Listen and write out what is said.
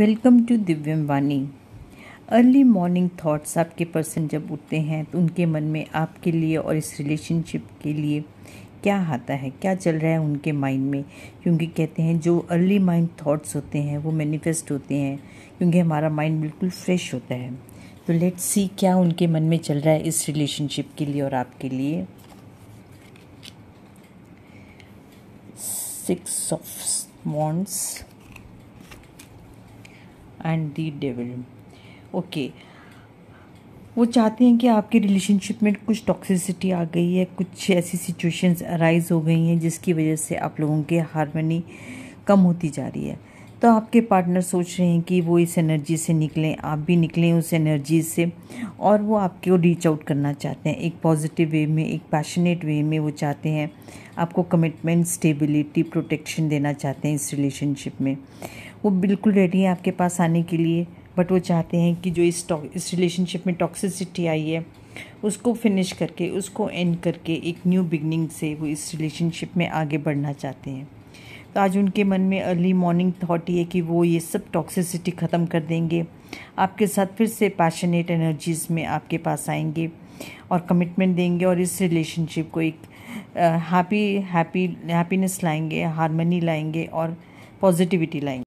welcome to Divyam Vani early morning thoughts आपके person जब उठते हैं तो उनके मन में आपके लिए और इस रिलेशनशिप के लिए क्या आता है क्या चल रहा है उनके माइंड में क्योंकि कहते हैं जो अर्ली माइंड थाट्स होते हैं वो मैनिफेस्ट होते हैं क्योंकि हमारा माइंड बिल्कुल फ्रेश होता है तो लेट्स सी क्या उनके मन में चल रहा है इस रिलेशनशिप के लिए और आपके लिए six of wands and the devil okay वो चाहते हैं कि आपके रिलेशनशिप में कुछ टॉक्सिसिटी आ गई है कुछ ऐसी सिचुएशंस अराइज हो गई हैं जिसकी वजह से आप लोगों की हारमोनी कम होती जा रही है तो आपके पार्टनर सोच रहे हैं कि वो इस एनर्जी से निकलें आप भी निकलें उस एनर्जी से और वो आपको रीच आउट करना चाहते हैं एक पॉजिटिव वे में एक पैशनेट वे में वो चाहते हैं आपको कमिटमेंट स्टेबिलिटी प्रोटेक्शन देना चाहते हैं इस रिलेशनशिप में वो बिल्कुल रेडी हैं आपके पास आने के लिए बट वो चाहते हैं कि जो इस टॉक इस रिलेशनशिप में टॉक्सिसिटी आई है उसको फिनिश करके उसको एंड करके एक न्यू बिगनिंग से वो इस रिलेशनशिप में आगे बढ़ना चाहते हैं तो आज उनके मन में अर्ली मॉर्निंग थाट ये कि वो ये सब टॉक्सिसिटी ख़त्म कर देंगे आपके साथ फिर से पैशनेट एनर्जीज में आपके पास आएंगे और कमिटमेंट देंगे और इस रिलेशनशिप को एक हैप्पी हैप्पी हैप्पीनेस लाएंगे हारमोनी लाएंगे और पॉजिटिविटी लाएंगे